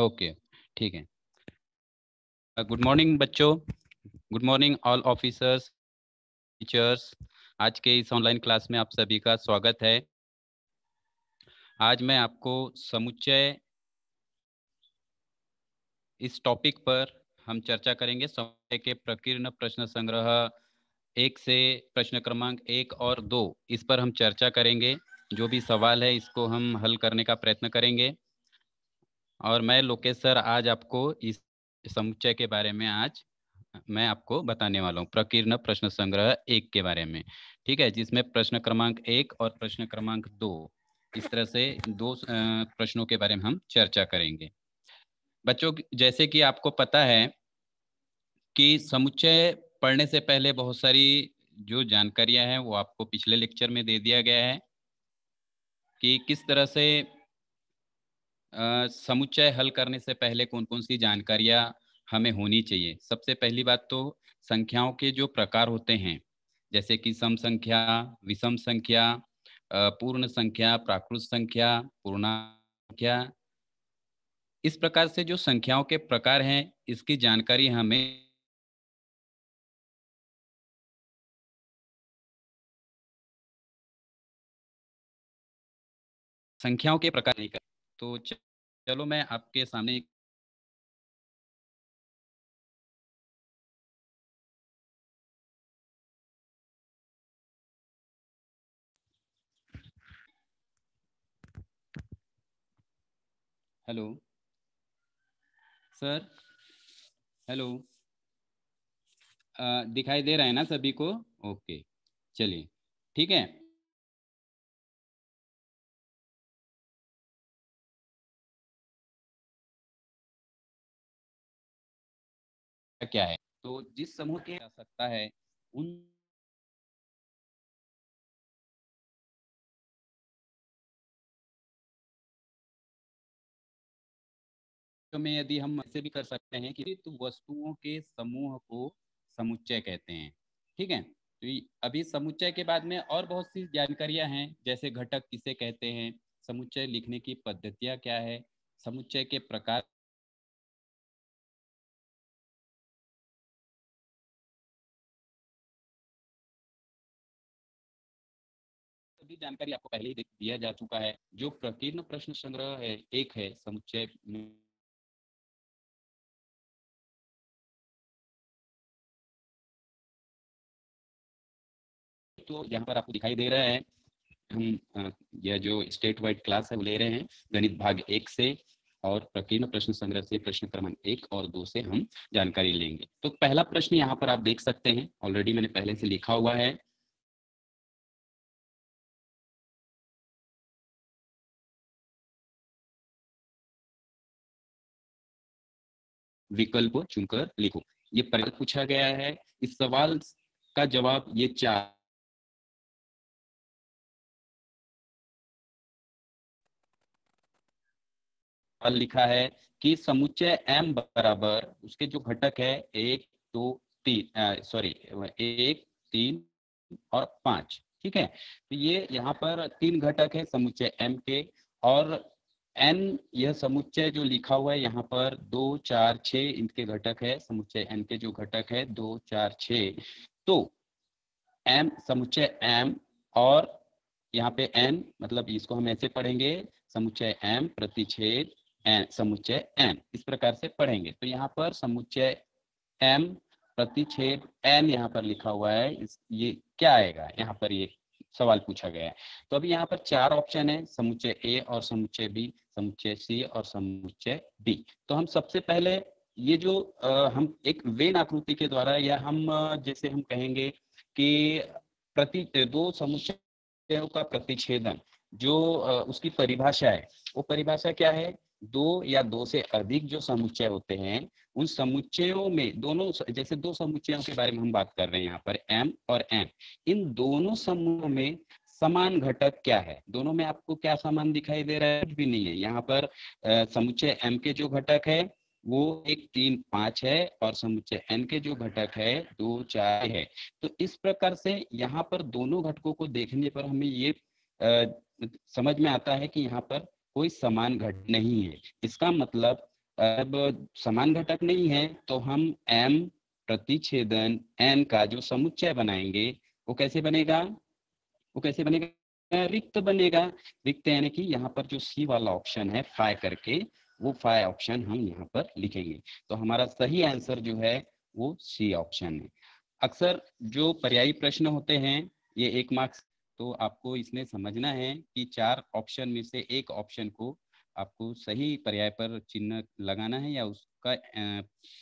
Okay ठीक है good morning बच्चों good morning all officers teachers आज के इस ऑनलाइन क्लास में आप सभी का स्वागत है आज मैं आपको समुच्चय इस टॉपिक पर हम चर्चा करेंगे समुच्चय के प्रकीर्ण प्रश्न संग्रह एक से प्रश्न क्रमांक एक और दो इस पर हम चर्चा करेंगे जो भी सवाल है इसको हम हल करने का प्रयत्न करेंगे और मैं लोकेश सर आज आपको इस समुच्चय के बारे में आज मैं आपको बताने वाला हूँ प्रकीर्ण प्रश्न संग्रह एक के बारे में ठीक है जिसमें प्रश्न क्रमांक एक और प्रश्न क्रमांक दो इस तरह से दो प्रश्नों के बारे में हम चर्चा करेंगे बच्चों जैसे कि आपको पता है कि समुच्चय पढ़ने से पहले बहुत सारी जो जानकारियां हैं वो आपको पिछले लेक्चर में दे दिया गया है कि किस तरह से समुच्चय हल करने से पहले कौन कौन सी जानकारियां हमें होनी चाहिए सबसे पहली बात तो संख्याओं के जो प्रकार होते हैं जैसे कि सम संख्या विषम संख्या पूर्ण संख्या प्राकृत संख्या पूर्णा संख्या इस प्रकार से जो संख्याओं के प्रकार हैं इसकी जानकारी हमें संख्याओं के प्रकार नहीं कर तो चलो मैं आपके सामने हेलो सर हेलो दिखाई दे रहा है ना सभी को ओके चलिए ठीक है क्या है तो जिस समूह के जा सकता है उन में यदि हम ऐसे भी कर सकते हैं कि तो वस्तुओं के समूह को समुच्चय कहते हैं ठीक है तो अभी समुच्चय के बाद में और बहुत सी जानकारियां हैं जैसे घटक किसे कहते हैं समुच्चय लिखने की पद्धतियां क्या है समुच्चय के प्रकार सभी जानकारी आपको पहले ही दिया जा चुका है जो प्रकीर्ण प्रश्न संग्रह है एक है समुच्चय तो यहाँ पर आपको दिखाई दे रहा है हम यह जो स्टेट वाइड क्लास है वो ले रहे हैं गणित भाग एक से और प्रकीर्ण प्रश्न संग्रह से प्रश्न क्रमांक एक और दो से हम जानकारी लेंगे तो पहला प्रश्न यहाँ पर आप देख सकते हैं ऑलरेडी मैंने पहले से लिखा हुआ है विकल्प चुनकर लिखो ये प्रश्न पूछा गया है इस सवाल का जवाब ये चार लिखा है कि समुच्चय m बराबर उसके जो घटक है एक दो तीन सॉरी एक तीन और पांच ठीक है तो ये यहाँ पर तीन घटक है समुच्चय m के और एन यह समुच्चय जो लिखा हुआ है यहाँ पर दो चार छ इनके घटक है समुच्चय एन के जो घटक है दो चार छ तो एम समुच्चय एम और यहाँ पे एन मतलब इसको हम ऐसे पढ़ेंगे समुच्चय एम प्रतिच्छेद एन समुच्चय एन इस प्रकार से पढ़ेंगे तो यहाँ पर समुच्चय एम प्रतिच्छेद एन यहाँ पर लिखा हुआ है इस ये क्या आएगा यहाँ पर ये सवाल पूछा गया है तो अभी यहाँ पर चार ऑप्शन है समुच्चय ए और समुच्चय बी समुच्चय सी और समुच्चय डी तो हम सबसे पहले ये जो आ, हम एक वेन आकृति के द्वारा या हम जैसे हम कहेंगे कि प्रति दो समुच्चयों का प्रतिच्छेदन जो उसकी परिभाषा है वो परिभाषा क्या है दो या दो से अधिक जो समुच्चय होते हैं उन समुच्चयों में दोनों जैसे दो समुच्चयों के बारे में हम बात कर रहे हैं यहाँ पर एम और एम इन दोनों समूहों में समान घटक क्या है दोनों में आपको क्या समान दिखाई दे रहा है कुछ भी नहीं है यहाँ पर समुच्चय एम के जो घटक है वो एक तीन पांच है और समुच्चय एन के जो घटक है दो चार है तो इस प्रकार से यहाँ पर दोनों घटकों को देखने पर हमें ये आ, समझ में आता है कि यहाँ पर कोई समान घट नहीं है इसका मतलब अब समान घटक नहीं है तो हम m प्रतिच्छेदन n का जो समुच्चय बनाएंगे वो कैसे बनेगा वो कैसे बनेगा रिक्त बनेगा रिक्त यानी कि यहाँ पर जो सी वाला ऑप्शन है फाय करके वो फाय ऑप्शन हम यहाँ पर लिखेंगे तो हमारा सही आंसर जो है वो सी ऑप्शन है अक्सर जो पर्यायी प्रश्न होते हैं ये एक मार्क्स तो आपको इसमें समझना है कि चार ऑप्शन में से एक ऑप्शन को आपको सही पर्याय पर चिन्ह लगाना है या उसका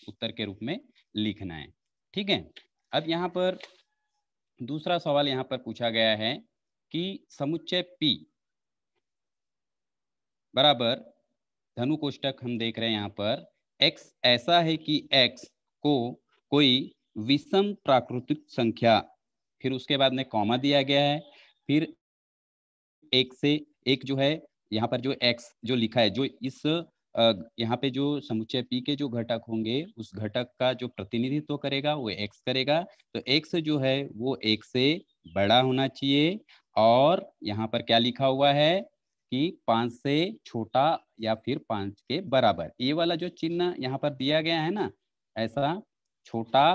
उत्तर के रूप में लिखना है ठीक है अब यहाँ पर दूसरा सवाल यहाँ पर पूछा गया है कि समुच्चय पी बराबर धनु कोष्टक हम देख रहे हैं यहाँ पर एक्स ऐसा है कि एक्स को कोई विषम प्राकृतिक संख्या फिर उसके बाद में कॉमा दिया गया है फिर एक से एक जो है यहाँ पर जो एक्स जो लिखा है जो इस यहाँ पे जो समुच्चय पी के जो घटक होंगे उस घटक का जो प्रतिनिधित्व करेगा वो एक्स करेगा तो एक्स जो है वो एक से बड़ा होना चाहिए और यहाँ पर क्या लिखा हुआ है कि पांच से छोटा या फिर पांच के बराबर ये वाला जो चिन्ह यहाँ पर दिया गया है ना ऐसा छोटा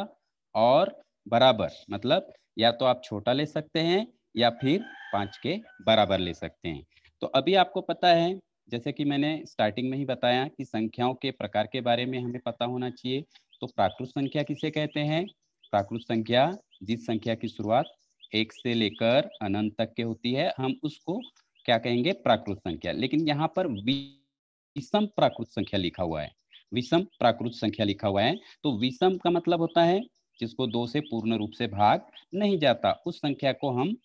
और बराबर मतलब या तो आप छोटा ले सकते हैं या फिर पाँच के बराबर ले सकते हैं तो अभी आपको पता है जैसे कि मैंने स्टार्टिंग में ही बताया कि संख्याओं के प्रकार के बारे में हमें पता होना चाहिए तो प्राकृत संख्या किसे कहते हैं प्राकृत संख्या जिस संख्या की शुरुआत एक से लेकर अनंत तक के होती है हम उसको क्या कहेंगे प्राकृत संख्या लेकिन यहाँ पर विषम प्राकृत संख्या लिखा हुआ है विषम प्राकृत संख्या लिखा हुआ है तो विषम का मतलब होता है जिसको दो से पूर्ण रूप से भाग नहीं जाता उस संख्या को हम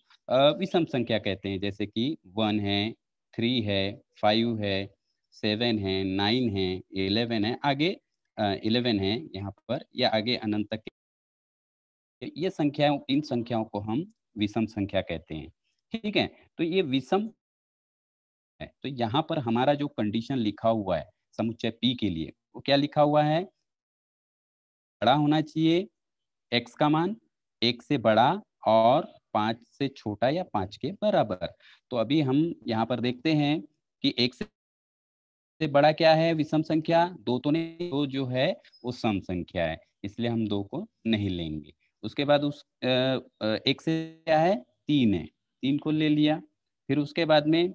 विषम संख्या कहते हैं जैसे कि वन है थ्री है फाइव है सेवन है नाइन है इलेवन है आगे इलेवन है यहाँ पर या आगे अनंत तक ये संख्याओं इन संख्याओं को हम विषम संख्या कहते हैं ठीक है तो ये विषम है तो यहाँ पर हमारा जो कंडीशन लिखा हुआ है समुच्चय पी के लिए वो क्या लिखा हुआ है बड़ा होना चाहिए एक्स का मान एक से बड़ा और पांच से छोटा या पांच के बराबर तो अभी हम यहाँ पर देखते हैं कि एक से बड़ा क्या है विषम संख्या दो तो नहीं दो जो है वो सम संख्या है इसलिए हम दो को नहीं लेंगे उसके बाद उस एक से क्या है तीन है तीन को ले लिया फिर उसके बाद में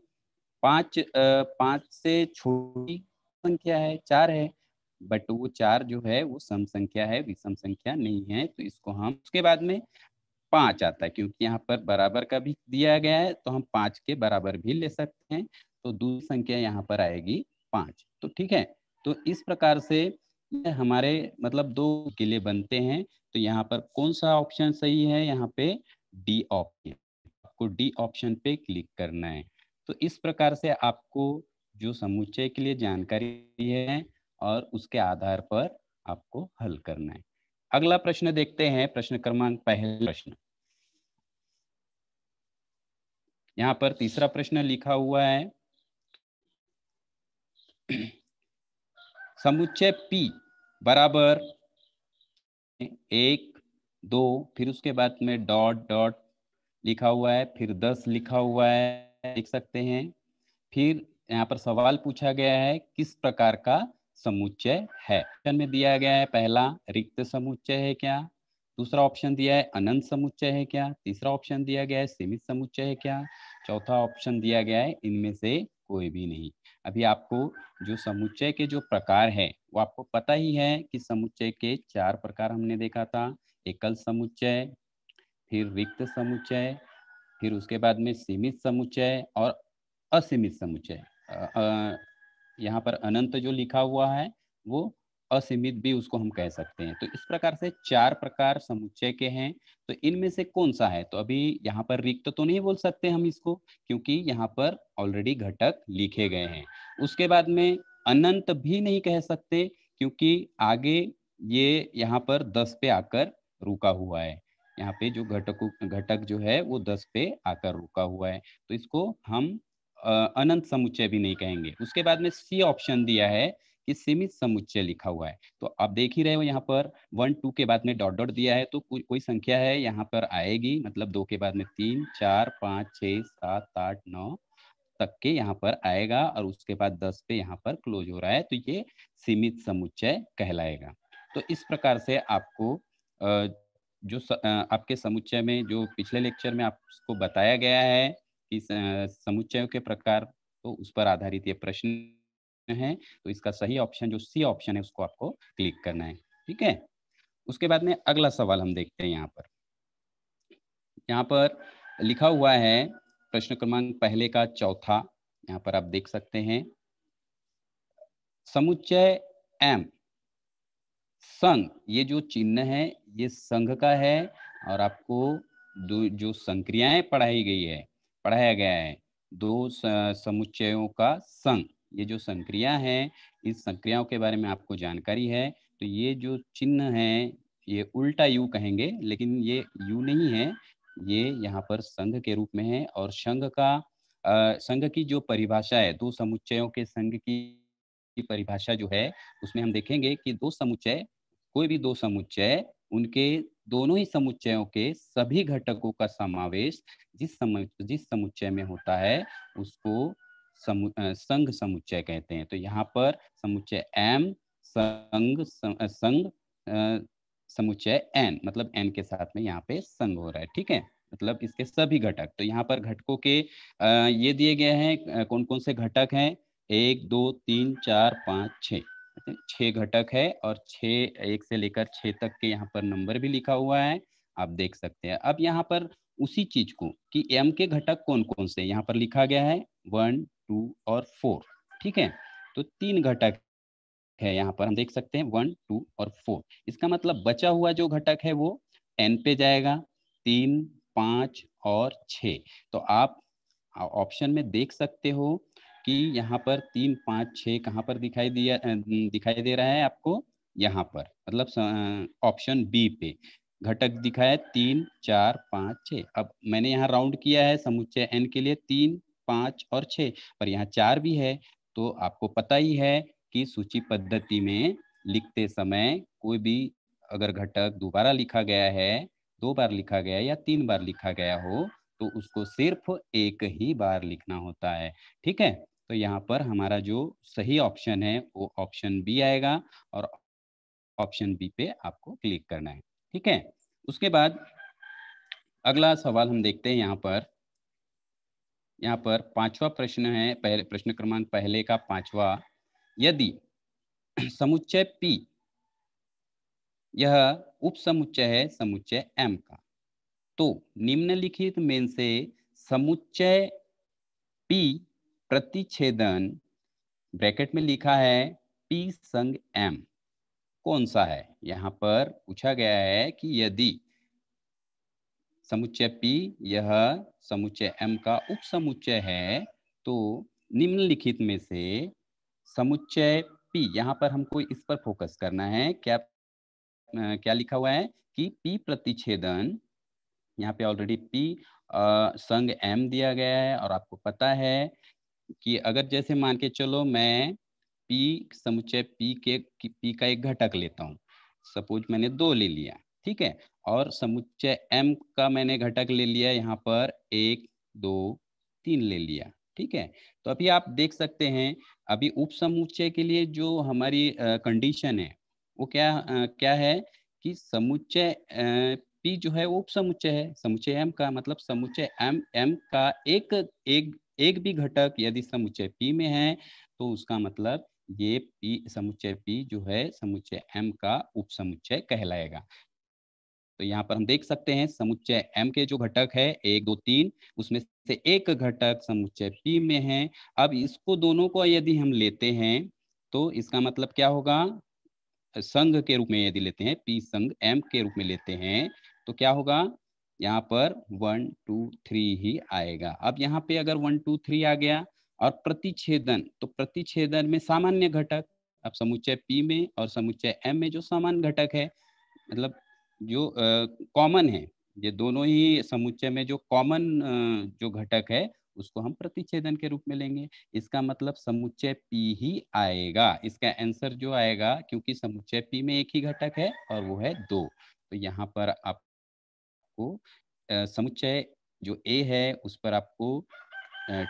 पांच पांच से छोटी संख्या है चार है बट वो चार जो है वो सम संख्या है विषम संख्या नहीं है तो इसको हम उसके बाद में पाँच आता है क्योंकि यहाँ पर बराबर का भी दिया गया है तो हम पाँच के बराबर भी ले सकते हैं तो दूसरी संख्या यहाँ पर आएगी पाँच तो ठीक है तो इस प्रकार से हमारे मतलब दो किले बनते हैं तो यहाँ पर कौन सा ऑप्शन सही है यहाँ पे डी ऑप्शन आपको डी ऑप्शन पे क्लिक करना है तो इस प्रकार से आपको जो समुच्चय के लिए जानकारी है और उसके आधार पर आपको हल करना है अगला प्रश्न देखते हैं प्रश्न क्रमांक पहला प्रश्न यहाँ पर तीसरा प्रश्न लिखा हुआ है समुच्चय P बराबर एक दो फिर उसके बाद में डॉट डॉट लिखा हुआ है फिर दस लिखा हुआ है लिख सकते हैं फिर यहाँ पर सवाल पूछा गया है किस प्रकार का समुच्चय है ऑप्शन में दिया गया है पहला रिक्त समुच्चय है क्या दूसरा ऑप्शन दिया है अनंत समुच्चय है क्या तीसरा ऑप्शन दिया गया है सीमित समुच्चय है क्या चौथा ऑप्शन दिया गया है इनमें से कोई भी नहीं अभी आपको जो समुच्चय के जो प्रकार है वो आपको पता ही है कि समुच्चय के चार प्रकार हमने देखा था एकल समुच्चय फिर रिक्त समुच्चय फिर उसके बाद में सीमित समुच्चय और असीमित समुच्चय यहाँ पर अनंत जो लिखा हुआ है वो असीमित भी उसको हम कह सकते हैं तो इस प्रकार से चार प्रकार समुच्चय के हैं तो इनमें से कौन सा है तो अभी यहाँ पर रिक्त तो नहीं बोल सकते हम इसको क्योंकि यहाँ पर ऑलरेडी घटक लिखे गए हैं उसके बाद में अनंत भी नहीं कह सकते क्योंकि आगे ये यहाँ पर दस पे आकर रुका हुआ है यहाँ पे जो घटक घटक जो है वो दस पे आकर रुका हुआ है तो इसको हम अनंत समुच्चय भी नहीं कहेंगे उसके बाद में सी ऑप्शन दिया है कि सीमित समुच्चय लिखा हुआ है तो आप देख ही रहे हो यहाँ पर वन टू के बाद में डॉट डॉट दिया है तो कोई कोई संख्या है यहाँ पर आएगी मतलब दो के बाद में तीन चार पाँच छ सात आठ नौ तक के यहाँ पर आएगा और उसके बाद दस पे यहाँ पर क्लोज हो रहा है तो ये सीमित समुच्चय कहलाएगा तो इस प्रकार से आपको जो आपके समुच्चय में जो पिछले लेक्चर में आपको बताया गया है कि समुच्चयों के प्रकार तो उस पर आधारित ये प्रश्न है तो इसका सही ऑप्शन जो सी ऑप्शन है उसको आपको क्लिक करना है ठीक है उसके बाद में अगला सवाल हम देखते हैं यहाँ पर यहाँ पर लिखा हुआ है प्रश्न क्रमांक पहले का चौथा यहाँ पर आप देख सकते हैं समुच्चय एम संघ ये जो चिन्ह है ये संघ का है और आपको जो संक्रियाएं पढ़ाई गई है पढ़ाया गया है दो समुच्चयों का संघ ये जो संक्रिया है इस संक्रियाओं के बारे में आपको जानकारी है तो ये जो चिन्ह है ये उल्टा यू कहेंगे लेकिन ये यू नहीं है ये यहाँ पर संघ के रूप में है और संघ का संघ की जो परिभाषा है दो समुच्चयों के संघ की परिभाषा जो है उसमें हम देखेंगे कि दो समुच्चय कोई भी दो समुच्चय उनके दोनों ही समुच्चयों के सभी घटकों का समावेश जिस समुच जिस समुच्चय में होता है उसको समु, संघ समुच्चय कहते हैं तो यहाँ पर समुच्चय एम संघ संघ समुच्चय एन मतलब एन के साथ में यहाँ पे संघ हो रहा है ठीक है मतलब इसके सभी घटक तो यहाँ पर घटकों के ये दिए गए हैं कौन कौन से घटक हैं एक दो तीन चार पाँच छ छः घटक है और छ एक से लेकर छ तक के यहाँ पर नंबर भी लिखा हुआ है आप देख सकते हैं अब यहाँ पर उसी चीज को कि एम के घटक कौन कौन से यहाँ पर लिखा गया है वन टू और फोर ठीक है तो तीन घटक है यहाँ पर हम देख सकते हैं वन टू और फोर इसका मतलब बचा हुआ जो घटक है वो एन पे जाएगा तीन पांच और छ तो आप ऑप्शन में देख सकते हो कि यहाँ पर तीन पाँच छ कहाँ पर दिखाई दिया दिखाई दे रहा है आपको यहाँ पर मतलब ऑप्शन बी पे घटक दिखाया तीन चार पाँच छ अब मैंने यहाँ राउंड किया है समुच्चय एन के लिए तीन पाँच और छ पर यहाँ चार भी है तो आपको पता ही है कि सूची पद्धति में लिखते समय कोई भी अगर घटक दोबारा लिखा गया है दो बार लिखा गया या तीन बार लिखा गया हो तो उसको सिर्फ एक ही बार लिखना होता है ठीक है तो यहाँ पर हमारा जो सही ऑप्शन है वो ऑप्शन बी आएगा और ऑप्शन बी पे आपको क्लिक करना है ठीक है उसके बाद अगला सवाल हम देखते हैं यहाँ पर यहाँ पर पांचवा प्रश्न है पहले प्रश्न क्रमांक पहले का पांचवा यदि समुच्चय पी यह उप समुच्चय है समुच्चय एम का तो निम्नलिखित में से समुच्चय पी प्रतिच्छेदन ब्रैकेट में लिखा है पी संग एम कौन सा है यहाँ पर पूछा गया है कि यदि समुच्चय P यह समुच्चय M का उप समुच्चय है तो निम्नलिखित में से समुच्चय P यहाँ पर हमको इस पर फोकस करना है क्या क्या लिखा हुआ है कि P प्रतिच्छेदन यहाँ पे ऑलरेडी P संग M दिया गया है और आपको पता है कि अगर जैसे मान के चलो मैं पी समुच्चय पी के पी का एक घटक लेता हूँ सपोज मैंने दो ले लिया ठीक है और समुच्चय एम का मैंने घटक ले लिया यहाँ पर एक दो तीन ले लिया ठीक है तो अभी आप देख सकते हैं अभी उप समुच्चय के लिए जो हमारी कंडीशन है वो क्या आ, क्या है कि समुच्चय पी जो है वो उप समुच्चय है समुच्चय एम का मतलब समुच्चय एम एम का एक एक एक भी घटक यदि समुच्चय पी में है तो उसका मतलब ये पी समुच्चय पी जो है समुच्चय एम का उप समुच्चय कहलाएगा तो यहाँ पर हम देख सकते हैं समुच्चय एम के जो घटक है एक दो तीन उसमें से एक घटक समुच्चय पी में है अब इसको दोनों को यदि हम लेते हैं तो इसका मतलब क्या होगा संघ के रूप में यदि लेते हैं पी संघ एम के रूप में लेते हैं तो क्या होगा यहाँ पर वन टू थ्री ही आएगा अब यहाँ पे अगर वन टू थ्री आ गया और प्रतिच्छेदन तो प्रतिच्छेदन में सामान्य घटक अब समुच्चय P में और समुच्चय M में जो सामान्य घटक है मतलब जो कॉमन है ये दोनों ही समुच्चय में जो कॉमन जो घटक है उसको हम प्रतिच्छेदन के रूप में लेंगे इसका मतलब समुच्चय पी ही आएगा इसका आंसर जो आएगा क्योंकि समुच्चय पी में एक ही घटक है और वो है दो तो यहाँ पर आप आपको समुच्चय जो ए है उस पर आपको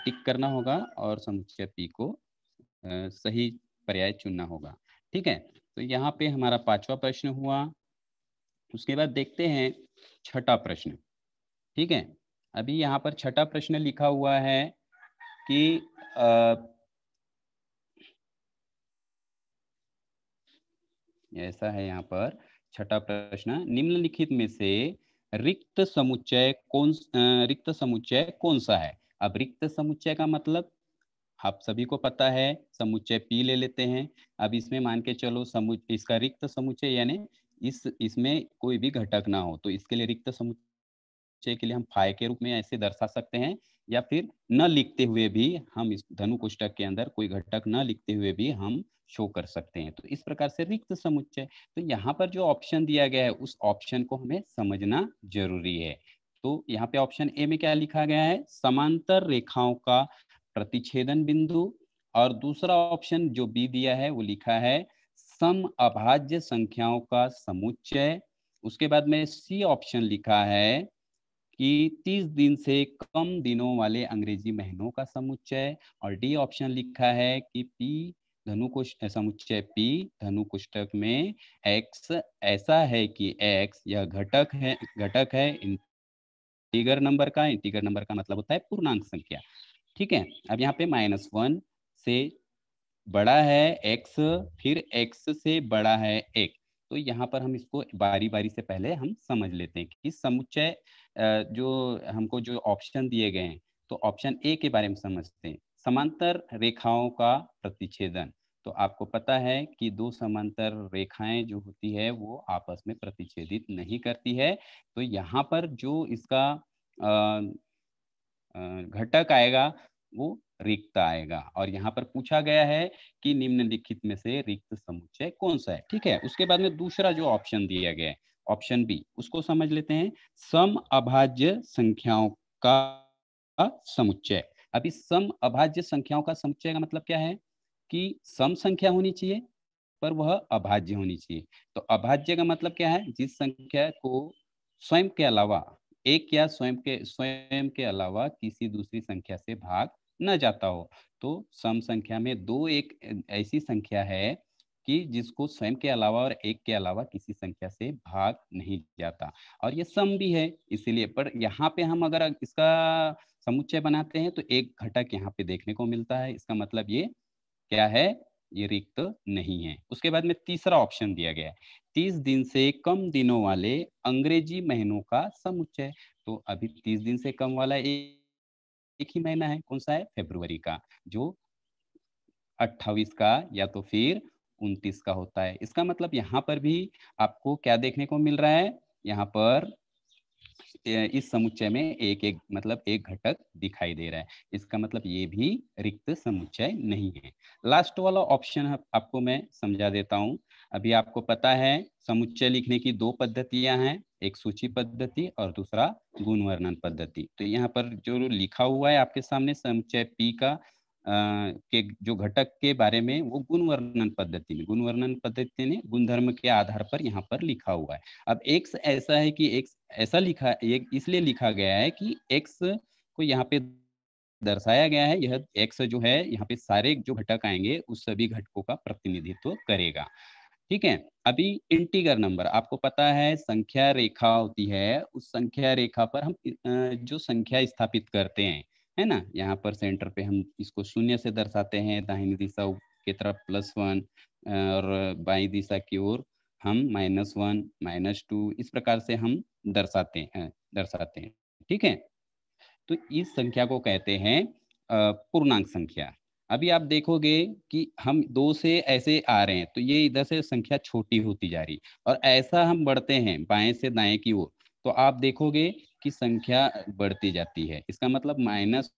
टिक करना होगा और समुच्चय पी को सही पर्याय चुनना होगा ठीक है तो यहाँ पे हमारा पांचवा प्रश्न हुआ उसके बाद देखते हैं छठा प्रश्न ठीक है अभी यहाँ पर छठा प्रश्न लिखा हुआ है कि आ, ऐसा है यहाँ पर छठा प्रश्न निम्नलिखित में से रिक्त समुच्चय कौन रिक्त समुच्चय कौन सा है अब रिक्त समुच्चय का मतलब आप सभी को पता है समुच्चय P ले लेते हैं अब इसमें मान के चलो समुच्चय इसका रिक्त समुच्चय यानी इस इसमें कोई भी घटक ना हो तो इसके लिए रिक्त समुच्चय के लिए हम फाय के रूप में ऐसे दर्शा सकते हैं या फिर न लिखते हुए भी हम इस धनु कोष्टक के अंदर कोई घटक न लिखते हुए भी हम शो कर सकते हैं तो इस प्रकार से रिक्त समुच्चय तो यहाँ पर जो ऑप्शन दिया गया है उस ऑप्शन को हमें समझना जरूरी है तो यहाँ पे ऑप्शन ए में क्या लिखा गया है समांतर रेखाओं का प्रतिच्छेदन बिंदु और दूसरा ऑप्शन जो बी दिया है वो लिखा है सम अभाज्य संख्याओं का समुच्चय उसके बाद में सी ऑप्शन लिखा है कि 30 दिन से कम दिनों वाले अंग्रेजी महीनों का समुच्चय और डी ऑप्शन लिखा है कि पी धनुकोश समुच्चय पी धनुकुष्टक में एक्स ऐसा है कि एक्स यह घटक है घटक है इंटीगर नंबर का इंटीगर नंबर का मतलब होता है पूर्णांक संख्या ठीक है अब यहाँ पे माइनस वन से बड़ा है एक्स फिर एक्स से बड़ा है एक तो यहाँ पर हम इसको बारी बारी से पहले हम समझ लेते हैं कि समुच्चय जो हमको जो ऑप्शन दिए गए हैं तो ऑप्शन ए के बारे में समझते हैं समांतर रेखाओं का प्रतिच्छेदन तो आपको पता है कि दो समांतर रेखाएं जो होती है वो आपस में प्रतिच्छेदित नहीं करती है तो यहाँ पर जो इसका घटक आएगा वो रिक्त आएगा और यहाँ पर पूछा गया है कि निम्नलिखित में से रिक्त समुच्चय कौन सा है ठीक है उसके बाद में दूसरा जो ऑप्शन दिया गया है ऑप्शन बी उसको समझ लेते हैं सम अभाज्य संख्याओं का समुच्चय अभी सम अभाज्य संख्याओं का समुच्चय का मतलब क्या है कि सम संख्या होनी चाहिए पर वह अभाज्य होनी चाहिए तो अभाज्य का मतलब क्या है जिस संख्या को स्वयं के अलावा एक या स्वयं के स्वयं के अलावा किसी दूसरी संख्या से भाग न जाता हो तो सम संख्या में दो एक ऐसी संख्या है कि जिसको स्वयं के अलावा और एक के अलावा किसी संख्या से भाग नहीं जाता और ये सम भी है इसीलिए पर यहाँ पे हम अगर इसका समुच्चय बनाते हैं तो एक घटक यहाँ पे देखने को मिलता है इसका मतलब ये क्या है ये रिक्त नहीं है उसके बाद में तीसरा ऑप्शन दिया गया है तीस दिन से कम दिनों वाले अंग्रेजी महीनों का समुच्चय तो अभी तीस दिन से कम वाला एक, एक ही महीना है कौन सा है फेब्रुवरी का जो अट्ठावीस का या तो फिर उनतीस का होता है इसका मतलब यहाँ पर भी आपको क्या देखने को मिल रहा है यहाँ पर इस समुच्चय में एक एक मतलब एक घटक दिखाई दे रहा है इसका मतलब ये भी रिक्त समुच्चय नहीं है लास्ट वाला ऑप्शन आपको मैं समझा देता हूँ अभी आपको पता है समुच्चय लिखने की दो पद्धतियां हैं एक सूची पद्धति और दूसरा गुण वर्णन पद्धति तो यहाँ पर जो लिखा हुआ है आपके सामने समुच्चय पी का के जो घटक के बारे में वो गुण वर्णन पद्धति में गुण वर्णन पद्धति ने गुणधर्म के आधार पर यहाँ पर लिखा हुआ है अब एक्स ऐसा है कि एक्स ऐसा लिखा एक इसलिए लिखा गया है कि एक्स को यहाँ पे दर्शाया गया है यह एक्स जो है यहाँ पे सारे जो घटक आएंगे उस सभी घटकों का प्रतिनिधित्व करेगा ठीक है अभी इंटीगर नंबर आपको पता है संख्या रेखा होती है उस संख्या रेखा पर हम जो संख्या स्थापित करते हैं है ना यहाँ पर सेंटर पे हम इसको शून्य से दर्शाते हैं दाहिनी दिशा की तरफ प्लस वन और बाई दिशा की ओर हम माइनस वन माइनस टू इस प्रकार से हम दर्शाते हैं दर्शाते हैं ठीक है तो इस संख्या को कहते हैं पूर्णांक संख्या अभी आप देखोगे कि हम दो से ऐसे आ रहे हैं तो ये इधर से संख्या छोटी होती जा रही और ऐसा हम बढ़ते हैं बाएं से दाएं की ओर तो आप देखोगे की संख्या बढ़ती जाती है इसका मतलब माइनस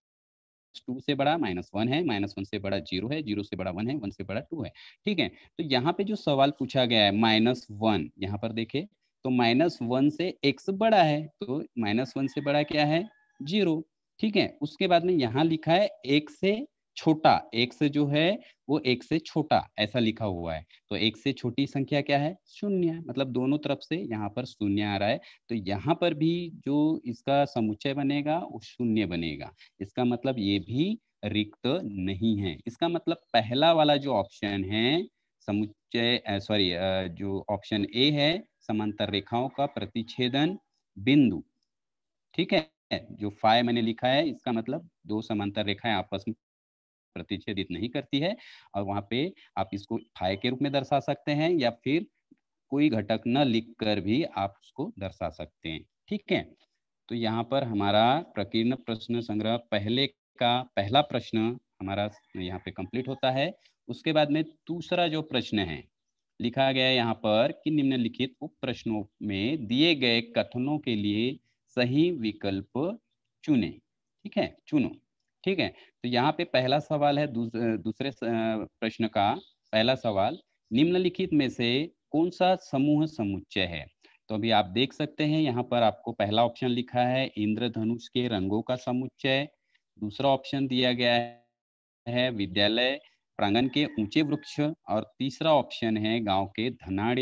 टू से बड़ा माइनस वन है माइनस वन से बड़ा जीरो है जीरो से बड़ा वन है वन से बड़ा टू है ठीक है तो यहाँ पे जो सवाल पूछा गया है माइनस वन यहाँ पर देखे तो माइनस वन से एक्स बड़ा है तो माइनस वन से बड़ा क्या है जीरो ठीक है उसके बाद में यहाँ लिखा है एक से छोटा एक से जो है वो एक से छोटा ऐसा लिखा हुआ है तो एक से छोटी संख्या क्या है शून्य मतलब दोनों तरफ से यहाँ पर शून्य आ रहा है तो यहाँ पर भी जो इसका समुच्चय बनेगा वो शून्य बनेगा इसका मतलब ये भी रिक्त नहीं है इसका मतलब पहला वाला जो ऑप्शन है समुच्चय सॉरी जो ऑप्शन ए है समांतर रेखाओं का प्रतिच्छेदन बिंदु ठीक है जो फाइव मैंने लिखा है इसका मतलब दो समांतर रेखाएं आपस में प्रतिच्छेदित नहीं करती है और वहाँ पे आप इसको फाय के रूप में दर्शा सकते हैं या फिर कोई घटक न लिख कर भी आप उसको दर्शा सकते हैं ठीक है तो यहाँ पर हमारा प्रकीर्ण प्रश्न संग्रह पहले का पहला प्रश्न हमारा यहाँ पे कंप्लीट होता है उसके बाद में दूसरा जो प्रश्न है लिखा गया है यहाँ पर कि निम्नलिखित उप प्रश्नों में दिए गए कथनों के लिए सही विकल्प चुने ठीक है चुनो ठीक है तो यहाँ पे पहला सवाल है दूस, दूसरे प्रश्न का पहला सवाल निम्नलिखित में से कौन सा समूह समुच्चय है तो अभी आप देख सकते हैं यहाँ पर आपको पहला ऑप्शन लिखा है इंद्रधनुष के रंगों का समुच्चय दूसरा ऑप्शन दिया गया है विद्यालय प्रांगण के ऊंचे वृक्ष और तीसरा ऑप्शन है गांव के धनाढ़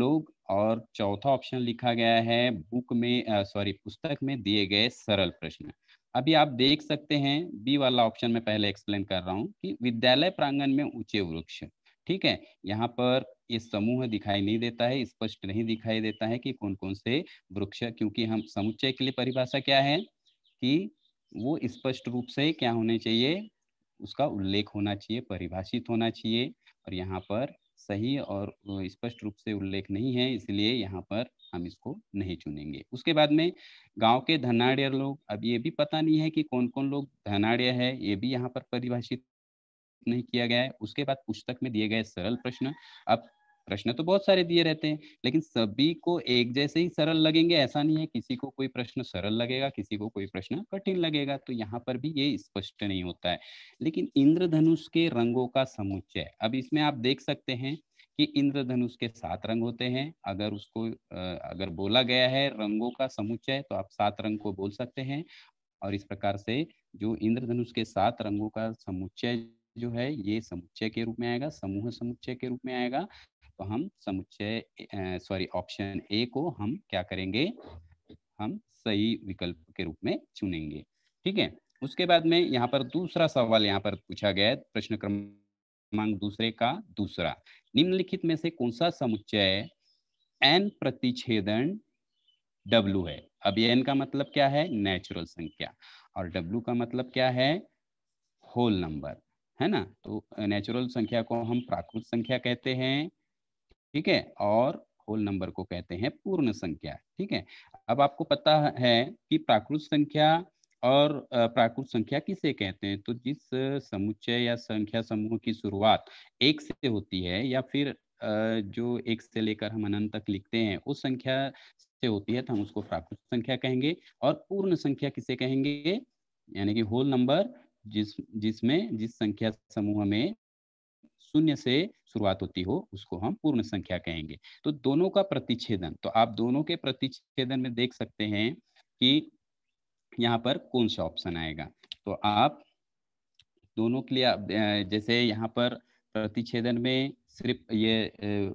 लोग और चौथा ऑप्शन लिखा गया है बुक में सॉरी पुस्तक में दिए गए सरल प्रश्न अभी आप देख सकते हैं बी वाला ऑप्शन में पहले एक्सप्लेन कर रहा हूँ कि विद्यालय प्रांगण में ऊंचे वृक्ष ठीक है यहाँ पर ये समूह दिखाई नहीं देता है स्पष्ट नहीं दिखाई देता है कि कौन कौन से वृक्ष क्योंकि हम समुच्चय के लिए परिभाषा क्या है कि वो स्पष्ट रूप से क्या होने चाहिए उसका उल्लेख होना चाहिए परिभाषित होना चाहिए और यहाँ पर सही और स्पष्ट रूप से उल्लेख नहीं है इसलिए यहाँ पर हम इसको नहीं चुनेंगे उसके बाद में गांव के धनाढ़ लोग अब ये भी पता नहीं है कि कौन कौन लोग धनाढ़ है ये भी यहाँ पर परिभाषित नहीं किया गया है उसके बाद पुस्तक में दिए गए सरल प्रश्न अब प्रश्न तो बहुत सारे दिए रहते हैं लेकिन सभी को एक जैसे ही सरल लगेंगे ऐसा नहीं है किसी को कोई प्रश्न सरल लगेगा किसी को कोई प्रश्न कठिन लगेगा तो यहाँ पर भी ये स्पष्ट नहीं होता है लेकिन इंद्रधनुष के रंगों का समुच्चय अब इसमें आप देख सकते हैं कि इंद्रधनुष के सात रंग होते हैं अगर उसको अगर बोला गया है रंगों का समुच्चय तो आप सात रंग को बोल सकते हैं और इस प्रकार से जो इंद्रधनुष के सात रंगों का समुच्चय जो है ये समुच्चय के रूप में आएगा समूह समुच्चय के रूप में आएगा तो हम समुच्चय सॉरी ऑप्शन ए को हम क्या करेंगे हम सही विकल्प के रूप में चुनेंगे ठीक है उसके बाद में यहाँ पर दूसरा सवाल यहाँ पर पूछा गया है प्रश्न क्रमांक दूसरे का दूसरा निम्नलिखित में से कौन सा समुच्चय एन प्रतिच्छेदन डब्लू है अब एन का मतलब क्या है नेचुरल संख्या और डब्लू का मतलब क्या है होल नंबर है ना तो नेचुरल संख्या को हम प्राकृत संख्या कहते हैं ठीक है और होल नंबर को कहते हैं पूर्ण संख्या ठीक है अब आपको पता है कि प्राकृत संख्या और प्राकृत संख्या किसे कहते हैं तो जिस समुच्चय या संख्या समूह की शुरुआत एक से होती है या फिर जो एक से लेकर हम अनंत तक लिखते हैं उस संख्या से होती है तो हम उसको प्राकृत संख्या कहेंगे और पूर्ण संख्या किसे कहेंगे यानी कि होल नंबर जिस जिसमें जिस संख्या समूह में शून्य से शुरुआत होती हो उसको हम पूर्ण संख्या कहेंगे तो दोनों का प्रतिच्छेदन तो आप दोनों के प्रतिच्छेदन में देख सकते हैं कि यहाँ पर कौन सा ऑप्शन आएगा तो आप दोनों के लिए जैसे यहाँ पर प्रतिच्छेदन में सिर्फ ये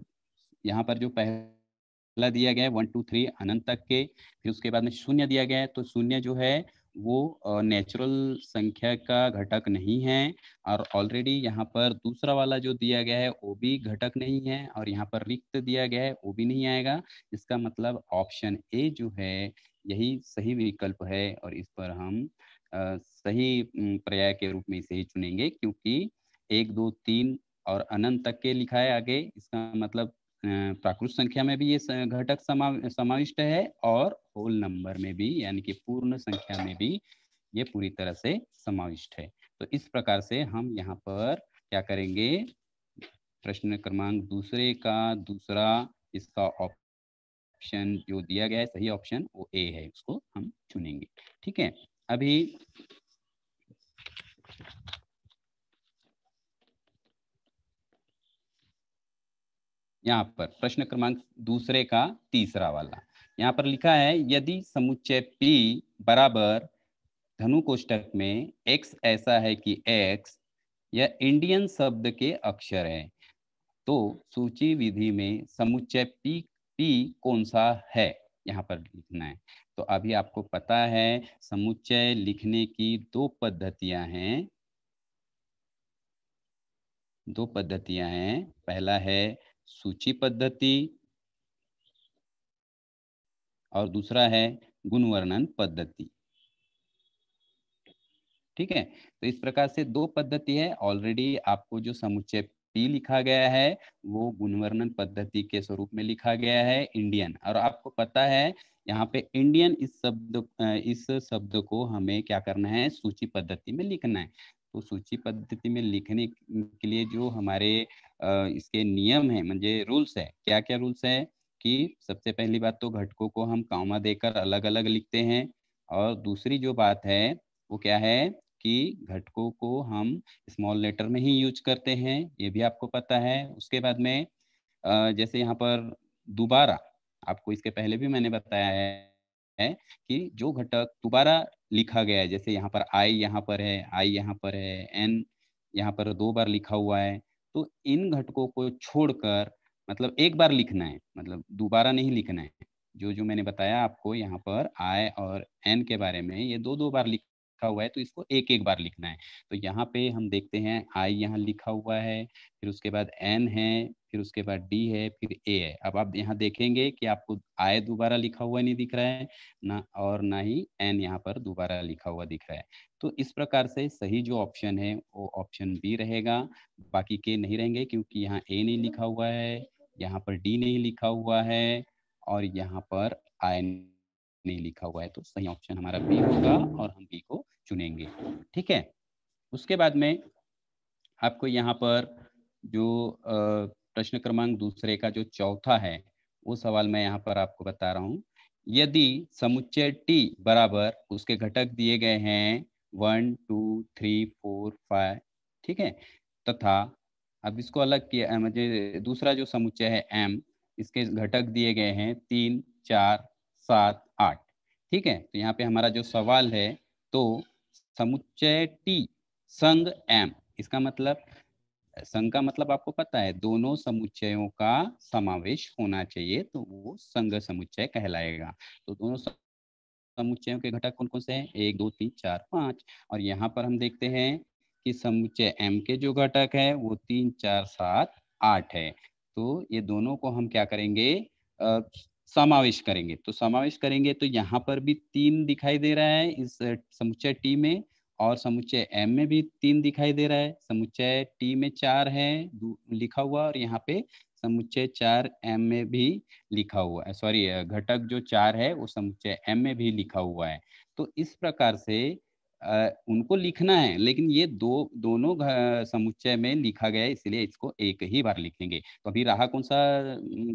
यहाँ पर जो पहला दिया गया है वन टू थ्री अनंत तक के फिर उसके बाद में शून्य दिया गया है तो शून्य जो है वो नेचुरल संख्या का घटक नहीं है और ऑलरेडी यहाँ पर दूसरा वाला जो दिया गया है वो भी घटक नहीं है और यहाँ पर रिक्त दिया गया है वो भी नहीं आएगा इसका मतलब ऑप्शन ए जो है यही सही विकल्प है और इस पर हम आ, सही पर्याय के रूप में इसे ही चुनेंगे क्योंकि एक दो तीन और अनंत तक के लिखा है आगे इसका मतलब प्राकृत संख्या में भी ये घटक समा समाविष्ट है और होल नंबर में भी यानी कि पूर्ण संख्या में भी ये पूरी तरह से समाविष्ट है तो इस प्रकार से हम यहाँ पर क्या करेंगे प्रश्न क्रमांक दूसरे का दूसरा इसका ऑप्शन जो दिया गया है सही ऑप्शन वो ए है उसको हम चुनेंगे ठीक है अभी यहाँ पर प्रश्न क्रमांक दूसरे का तीसरा वाला यहाँ पर लिखा है यदि समुच्चय P बराबर धनु कोष्टक में x ऐसा है कि x या इंडियन शब्द के अक्षर है तो सूची विधि में समुच्चय P P कौन सा है यहाँ पर लिखना है तो अभी आपको पता है समुच्चय लिखने की दो पद्धतियां हैं दो पद्धतियां हैं पहला है सूची पद्धति और दूसरा है गुण वर्णन पद्धति ठीक है तो इस प्रकार से दो पद्धति है ऑलरेडी आपको जो समुच्चय पी लिखा गया है वो गुणवर्णन पद्धति के स्वरूप में लिखा गया है इंडियन और आपको पता है यहाँ पे इंडियन इस शब्द इस शब्द को हमें क्या करना है सूची पद्धति में लिखना है तो सूची पद्धति में लिखने के लिए जो हमारे इसके नियम है म्हणजे रूल्स है क्या क्या रूल्स है कि सबसे पहली बात तो घटकों को हम कामा देकर अलग अलग लिखते हैं और दूसरी जो बात है वो क्या है कि घटकों को हम स्मॉल लेटर में ही यूज करते हैं ये भी आपको पता है उसके बाद में जैसे यहाँ पर दोबारा आपको इसके पहले भी मैंने बताया है है कि जो घटक दोबारा लिखा गया है जैसे यहाँ पर आई यहाँ पर है आई यहाँ पर है एन यहाँ पर दो बार लिखा हुआ है तो इन घटकों को छोड़कर मतलब एक बार लिखना है मतलब दोबारा नहीं लिखना है जो जो मैंने बताया आपको यहाँ पर आय और एन के बारे में ये दो दो बार लिखा हुआ है तो इसको एक एक बार लिखना है तो यहाँ पे हम देखते हैं आई यहाँ लिखा हुआ है फिर उसके बाद एन है फिर उसके बाद डी है फिर ए है अब आप यहाँ देखेंगे कि आपको आय दोबारा लिखा हुआ नहीं दिख रहा है ना और ना ही एन यहाँ पर दोबारा लिखा हुआ दिख रहा है तो इस प्रकार से सही जो ऑप्शन है वो ऑप्शन बी रहेगा बाकी के नहीं रहेंगे क्योंकि यहाँ ए नहीं लिखा हुआ है यहाँ पर डी नहीं लिखा हुआ है और यहाँ पर आई नहीं लिखा हुआ है तो सही ऑप्शन हमारा बी होगा और हम बी को चुनेंगे ठीक है उसके बाद में आपको यहाँ पर जो प्रश्न क्रमांक दूसरे का जो चौथा है वो सवाल मैं यहाँ पर आपको बता रहा हूँ यदि समुच्चय टी बराबर उसके घटक दिए गए हैं one two three four five ठीक है तथा अब इसको अलग किया मुझे दूसरा जो समुच्चय है एम इसके घटक दिए गए हैं तीन चार सात आठ ठीक है तो यहाँ पे हमारा जो सवाल है तो समुच्चय टी संग एम इसका मतलब संघ का मतलब आपको पता है दोनों समुच्चयों का समावेश होना चाहिए तो वो संघ समुच्चय कहलाएगा तो दोनों समुच्चयों के घटक कौन कौन से हैं एक दो तीन चार पाँच और यहाँ पर हम देखते हैं कि समुच्चय एम के जो घटक है वो तीन चार सात आठ है तो ये दोनों को हम क्या करेंगे आ, समावेश करेंगे तो समावेश करेंगे तो यहाँ पर भी तीन दिखाई दे रहा है इस समुच्चय टी में और समुच्चय एम में भी तीन दिखाई दे रहा है समुच्चय टी में चार है लिखा हुआ और यहाँ पे समुच्चय चार एम में भी लिखा हुआ है सॉरी घटक जो चार है वो समुच्चय एम में भी लिखा हुआ है तो इस प्रकार से उनको लिखना है लेकिन ये दो दोनों समुच्चय में लिखा गया है इसलिए इसको एक ही बार लिखेंगे तो अभी रहा कौन सा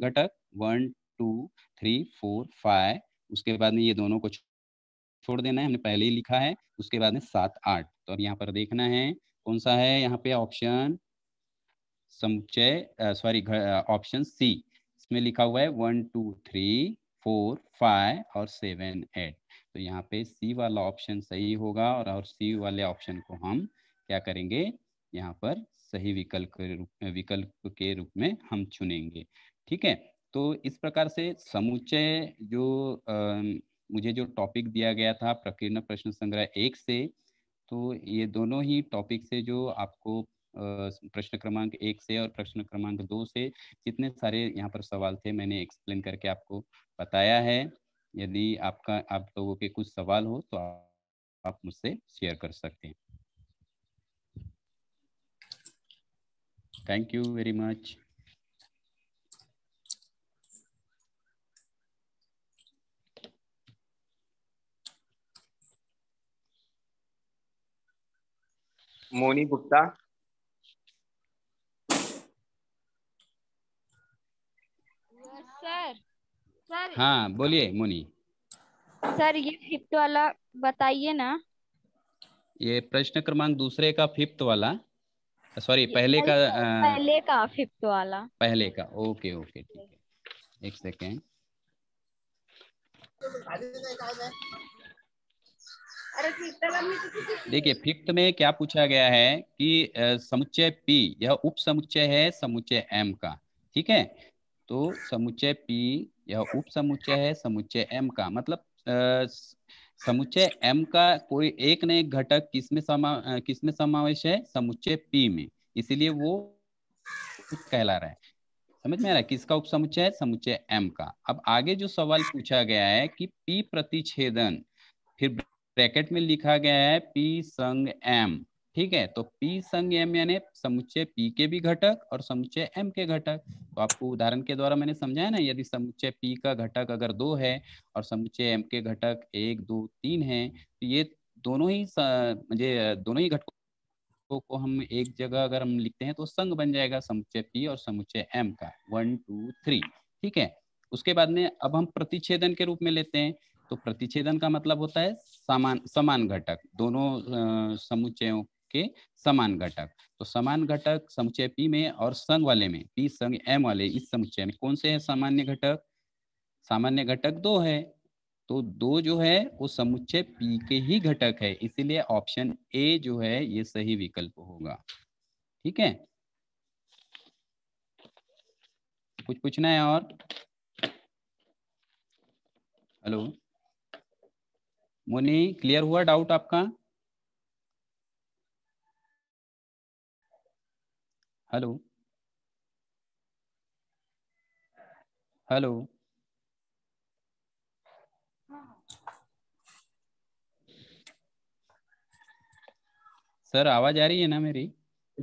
घटक one two three four five उसके बाद में ये दोनों को छोड़ देना है हमने पहले ही लिखा है उसके बाद में सात आठ तो अब यहाँ पर देखना है कौन सा है यहाँ पे ऑप्शन समुच्चय सॉरी ऑप्शन सी इसमें लिखा हुआ है one two three four five और सेवन एट तो यहाँ पे सी वाला ऑप्शन सही होगा और और सी वाले ऑप्शन को हम क्या करेंगे यहाँ पर सही विकल्प के रूप विकल्प के रूप में हम चुनेंगे ठीक है तो इस प्रकार से समुचे जो आ, मुझे जो टॉपिक दिया गया था प्रकीर्ण प्रश्न संग्रह एक से तो ये दोनों ही टॉपिक से जो आपको प्रश्न क्रमांक एक से और प्रश्न क्रमांक दो से जितने सारे यहाँ पर सवाल थे मैंने एक्सप्लेन करके आपको बताया है यदि आपका आप लोगों के कुछ सवाल हो तो आप, आप मुझसे शेयर कर सकते हैं thank you very much Moni Gupta sir sir हाँ बोलिए मुनि सर ये फिफ्थ वाला बताइए ना ये प्रश्न क्रमांक दूसरे का फिफ्थ वाला सॉरी पहले, पहले का आ, पहले का फिफ्थ वाला पहले का ओके ओके ठीक है एक सेकेंड देखिए फिफ्थ में क्या पूछा गया है कि समुच्चय पी यह उप समुच्चय है समुच्चय एम का ठीक है तो समुच्चय पी यह उप समुच्चय है समुच्चय एम का मतलब समुच्चय एम का कोई एक न एक घटक किसमें समा किसमें समावेश है समुच्चय पी में इसीलिए वो कहला रहा है समझ में आ रहा है किसका उप समुच्चय है समुच्चय एम का अब आगे जो सवाल पूछा गया है कि पी प्रतिच्छेदन फिर ब्रैकेट में लिखा गया है पी संग एम ठीक है तो P संग M यानी समुच्चय P के भी घटक और समुच्चय M के घटक तो आपको उदाहरण के द्वारा मैंने समझाया ना यदि समुच्चय P का घटक अगर दो है और समुच्चय M के घटक एक दो तीन है तो ये दोनों ही मुझे दोनों ही घटकों को, हम एक जगह अगर हम लिखते हैं तो संग बन जाएगा समुच्चय P और समुच्चय M का वन टू थ्री ठीक है उसके बाद में अब हम प्रतिच्छेदन के रूप में लेते हैं तो प्रतिच्छेदन का मतलब होता है समान समान घटक दोनों समुच्चयों के समान घटक तो समान घटक समुच्चय पी में और संघ वाले में पी संघ एम वाले इस समुच्चय में कौन से हैं सामान्य घटक सामान्य घटक दो है तो दो जो है वो समुच्चय पी के ही घटक है इसीलिए ऑप्शन ए जो है ये सही विकल्प होगा ठीक है कुछ पूछना है और हेलो मोनी क्लियर हुआ डाउट आपका हेलो हेलो सर आवाज आ रही है ना मेरी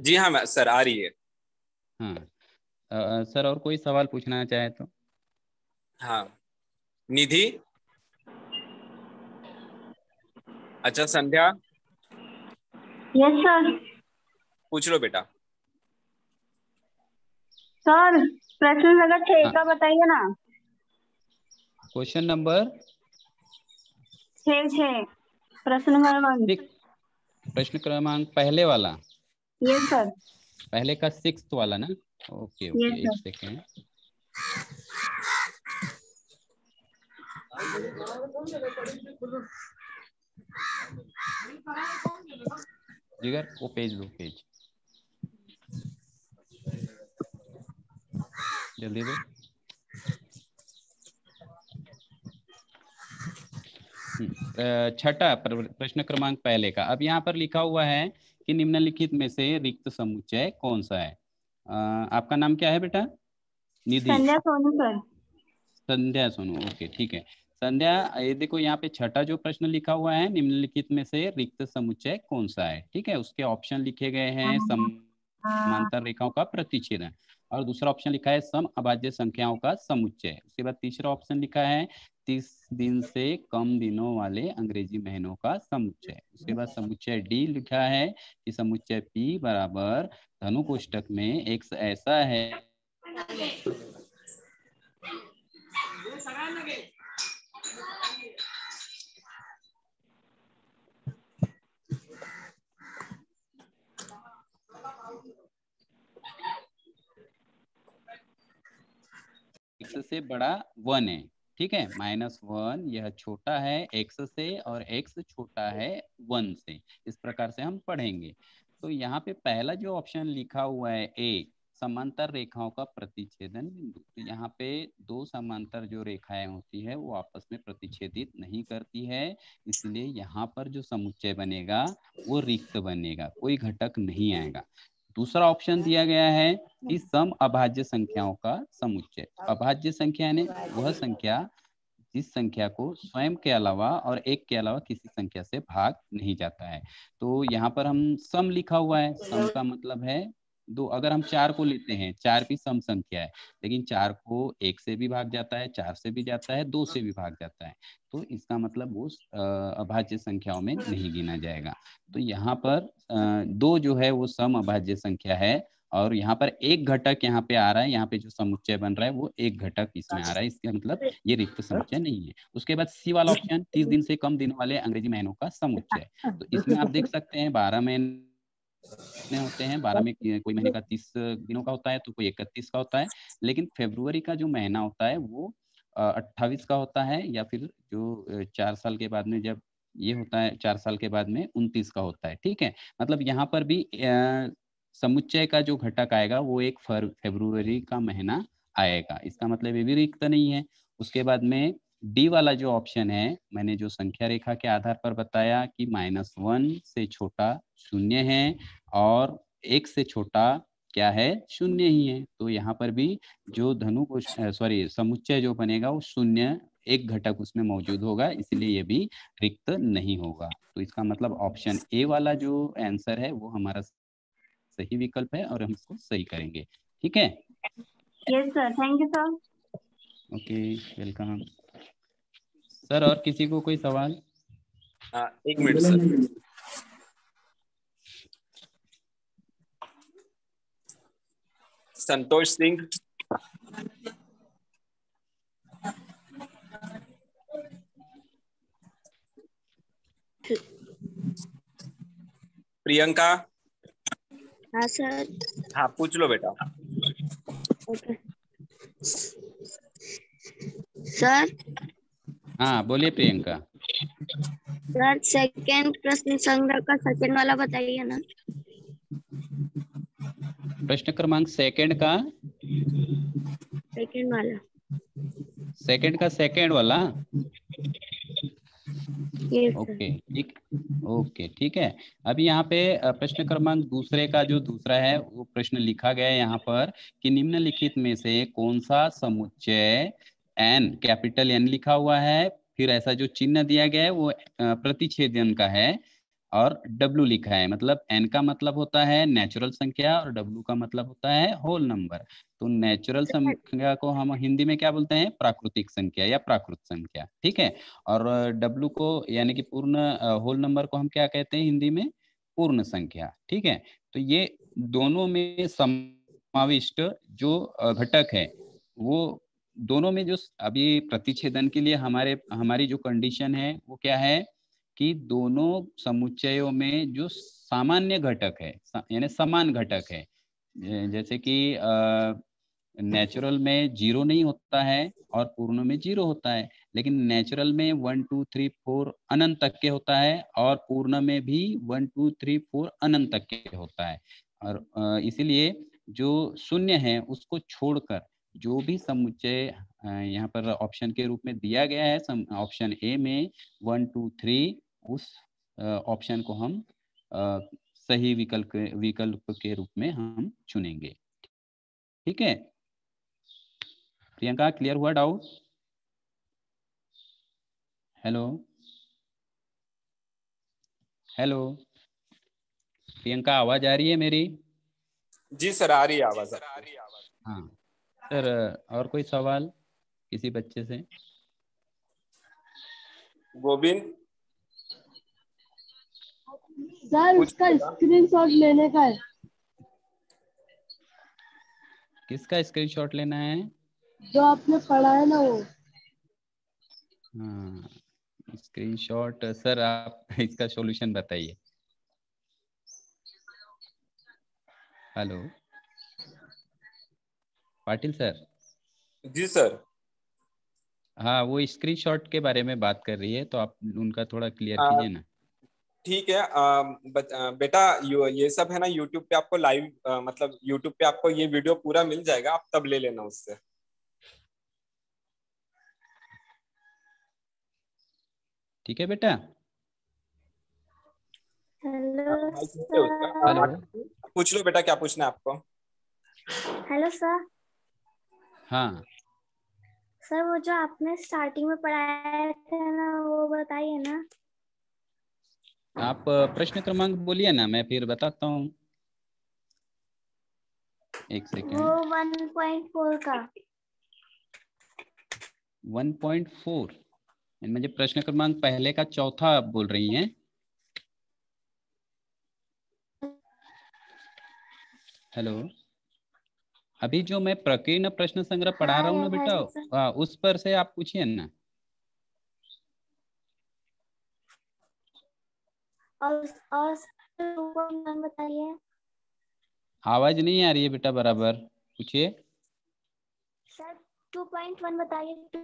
जी हाँ सर आ रही है हाँ सर और कोई सवाल पूछना चाहे तो हाँ निधि अच्छा संध्या यस सर पूछ लो बेटा सर प्रश्न नंबर छह का बताइए ना क्वेश्चन नंबर छह प्रश्न नंबर प्रश्न क्रमांक पहले वाला यस सर पहले का सिक्स वाला ना ओके ओके yes, एक जिगर वो पेज दो पेज जल्दी hmm. uh, छठा प्रश्न क्रमांक पहले का अब यहाँ पर लिखा हुआ है कि निम्नलिखित में से रिक्त समुच्चय कौन सा है आपका नाम क्या है बेटा निधि संध्या सोनू सर संध्या सोनू ओके ठीक है संध्या ये देखो यहाँ पे छठा जो प्रश्न लिखा हुआ है निम्नलिखित में से रिक्त समुच्चय कौन सा है ठीक है उसके ऑप्शन लिखे गए हैं हाँ। समांतर रेखाओं का प्रतिच्छेदन और दूसरा ऑप्शन लिखा है सम अभाज्य संख्याओं का समुच्चय उसके बाद तीसरा ऑप्शन लिखा है तीस दिन से कम दिनों वाले अंग्रेजी महीनों का समुच्चय उसके बाद समुच्चय डी लिखा है कि समुच्चय पी बराबर धनु कोष्टक में एक ऐसा है से बड़ा वन है ठीक है माइनस वन यह छोटा है एक्स से और एक्स छोटा है वन से इस प्रकार से हम पढ़ेंगे तो यहाँ पे पहला जो ऑप्शन लिखा हुआ है ए समांतर रेखाओं का प्रतिच्छेदन बिंदु तो यहाँ पे दो समांतर जो रेखाएं होती है वो आपस में प्रतिच्छेदित नहीं करती है इसलिए यहाँ पर जो समुच्चय बनेगा वो रिक्त बनेगा कोई घटक नहीं आएगा दूसरा ऑप्शन दिया गया है कि हम्म। सम अभाज्य संख्याओं का समुच्चय हाँ। अभाज्य संख्या यानी वह संख्या जिस संख्या को स्वयं के अलावा और एक के अलावा किसी संख्या से भाग नहीं जाता है तो यहाँ पर हम सम लिखा हुआ है सम हाँ। का मतलब है दो अगर हम चार को लेते हैं चार भी सम संख्या है लेकिन चार को एक से भी भाग जाता है चार से भी जाता है दो से भी भाग जाता है तो इसका मतलब वो अभाज्य संख्याओं में नहीं गिना जाएगा तो यहाँ पर दो जो है वो सम अभाज्य संख्या है और यहाँ पर एक घटक यहाँ पे आ रहा है यहाँ पे जो समुच्चय बन रहा है वो एक घटक इसमें आ रहा है इसका मतलब ये रिक्त समुच्चय नहीं है उसके बाद सी वाला ऑप्शन तीस दिन से कम दिन वाले अंग्रेजी महीनों का समुच्चय तो इसमें आप देख सकते हैं बारह महीने कितने होते हैं बारह में कोई महीने का तीस दिनों का होता है तो कोई इकतीस का होता है लेकिन फेब्रुवरी का जो महीना होता है वो अट्ठाईस का होता है या फिर जो चार साल के बाद में जब ये होता है चार साल के बाद में उनतीस का होता है ठीक है मतलब यहाँ पर भी समुच्चय का जो घटक आएगा वो एक फर फेब्रुवरी का महीना आएगा इसका मतलब ये भी रिक्त नहीं है उसके बाद में डी वाला जो ऑप्शन है मैंने जो संख्या रेखा के आधार पर बताया कि माइनस वन से छोटा शून्य है और एक से छोटा क्या है शून्य ही है तो यहाँ पर भी जो धनु को सॉरी समुच्चय जो बनेगा वो शून्य एक घटक उसमें मौजूद होगा इसलिए ये भी रिक्त नहीं होगा तो इसका मतलब ऑप्शन ए वाला जो आंसर है वो हमारा सही विकल्प है और हम इसको सही करेंगे ठीक है yes sir thank you sir okay welcome sir और किसी को कोई सवाल आ, हाँ, एक मिनट सर संतोष सिंह प्रियंका हाँ सर हाँ पूछ लो बेटा ओके सर हाँ बोलिए प्रियंका सर सेकंड प्रश्न संग्रह का सेकंड वाला बताइए ना प्रश्न क्रमांक सेकंड का सेकंड वाला सेकंड का सेकंड वाला ओके ठीक ओके ठीक है अभी यहाँ पे प्रश्न क्रमांक दूसरे का जो दूसरा है वो प्रश्न लिखा गया है यहाँ पर कि निम्नलिखित में से कौन सा समुच्चय एन कैपिटल एन लिखा हुआ है फिर ऐसा जो चिन्ह दिया गया है वो प्रतिच्छेदन का है और W लिखा है मतलब एन का मतलब होता है नेचुरल संख्या और W का मतलब होता है होल नंबर तो नेचुरल अच्छा। संख्या को हम हिंदी में क्या बोलते हैं प्राकृतिक संख्या या प्राकृत संख्या ठीक है और W को यानी कि पूर्ण होल नंबर को हम क्या कहते हैं हिंदी में पूर्ण संख्या ठीक है तो ये दोनों में समाविष्ट जो घटक है वो दोनों में जो अभी प्रतिच्छेदन के लिए हमारे हमारी जो कंडीशन है वो क्या है कि दोनों समुच्चयों में जो सामान्य घटक है यानी समान घटक है जैसे कि नेचुरल में जीरो नहीं होता है और पूर्ण में जीरो होता है लेकिन नेचुरल में वन टू थ्री फोर अनंत तक के होता है और पूर्ण में भी वन टू थ्री फोर अनंत तक के होता है और इसीलिए जो शून्य है उसको छोड़कर जो भी समुच्चय यहाँ पर ऑप्शन के रूप में दिया गया है ऑप्शन ए में वन टू थ्री उस ऑप्शन को हम सही विकल्प विकल्प के रूप में हम चुनेंगे ठीक है प्रियंका क्लियर हुआ डाउट हेलो हेलो प्रियंका आवाज आ रही है मेरी जी सर आ रही है आवाज हाँ सर और कोई सवाल किसी बच्चे से गोविंद सर उसका स्क्रीनशॉट लेने का है किसका स्क्रीनशॉट लेना है जो आपने पढ़ा है ना वो हाँ स्क्रीनशॉट सर आप इसका सॉल्यूशन बताइए hello Patil sir ji sir हाँ वो स्क्रीनशॉट के बारे में बात कर रही है तो आप उनका थोड़ा क्लियर हाँ। कीजिए ना ठीक है आ, बत, आ, बेटा ये सब है ना यूट्यूब पे आपको लाइव मतलब यूट्यूब पे आपको ये वीडियो पूरा मिल जाएगा आप तब ले लेना उससे ठीक है बेटा हेलो पूछ लो बेटा क्या पूछना है आपको हेलो सर हाँ सर वो जो आपने स्टार्टिंग में पढ़ाया था ना वो बताइए ना आप प्रश्न क्रमांक बोलिए ना मैं फिर बताता हूँ एक सेकंड वो फोर का फोर मुझे प्रश्न क्रमांक पहले का चौथा आप बोल रही हैं हेलो अभी जो मैं प्रकीर्ण प्रश्न संग्रह पढ़ा हाँ, रहा हूँ ना बेटा हाँ, उस पर से आप पूछिए ना और बताइए आवाज नहीं आ रही है बेटा बराबर पूछिए बताइए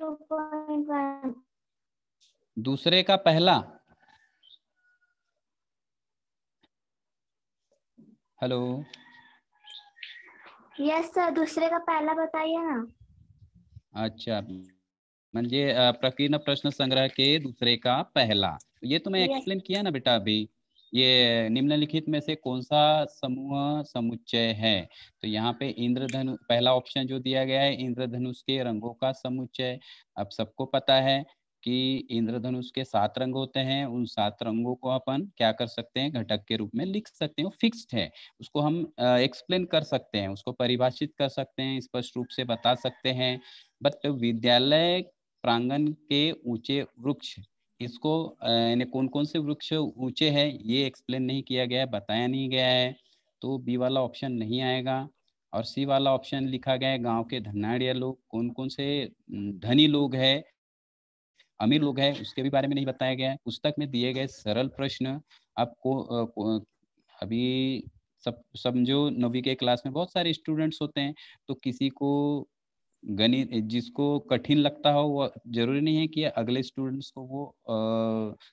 दूसरे का पहला हेलो यस सर दूसरे का पहला बताइए ना अच्छा म्हणजे प्रकीर्ण प्रश्न संग्रह के दूसरे का पहला ये तो मैं एक्सप्लेन किया ना बेटा अभी ये निम्नलिखित में से कौन सा समूह समुच्चय है तो यहाँ पे इंद्रधनु पहला ऑप्शन जो दिया गया है इंद्रधनुष के रंगों का समुच्चय अब सबको पता है कि इंद्रधनुष के सात रंग होते हैं उन सात रंगों को अपन क्या कर सकते हैं घटक के रूप में लिख सकते हैं फिक्स्ड है उसको हम एक्सप्लेन कर सकते हैं उसको परिभाषित कर सकते हैं स्पष्ट रूप से बता सकते हैं बट विद्यालय प्रांगण के ऊंचे वृक्ष इसको यानी कौन कौन से वृक्ष ऊंचे हैं ये एक्सप्लेन नहीं किया गया है बताया नहीं गया है तो बी वाला ऑप्शन नहीं आएगा और सी वाला ऑप्शन लिखा गया है गांव के धनाड़िया लोग कौन कौन से धनी लोग हैं अमीर लोग हैं उसके भी बारे में नहीं बताया गया है पुस्तक में दिए गए सरल प्रश्न आपको अभी सब समझो नवी के क्लास में बहुत सारे स्टूडेंट्स होते हैं तो किसी को गणित जिसको कठिन लगता हो वो जरूरी नहीं है कि अगले स्टूडेंट्स को वो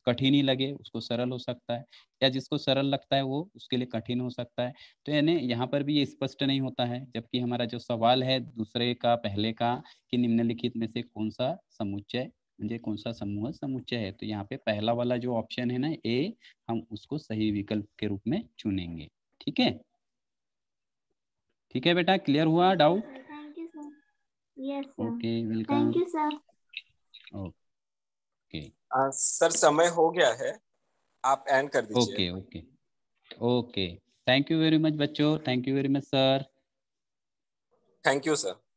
कठिन ही लगे उसको सरल हो सकता है या जिसको सरल लगता है वो उसके लिए कठिन हो सकता है तो यानी यहाँ पर भी ये स्पष्ट नहीं होता है जबकि हमारा जो सवाल है दूसरे का पहले का कि निम्नलिखित में से कौन सा समुच्चय मुझे कौन सा समूह समुच्चय है तो यहाँ पे पहला वाला जो ऑप्शन है ना ए हम उसको सही विकल्प के रूप में चुनेंगे ठीक है ठीक है बेटा क्लियर हुआ doubt okay welcome okay sir समय हो गया है आप एंड कर दीजिए okay okay okay thank you very much बच्चों thank you very much sir thank you sir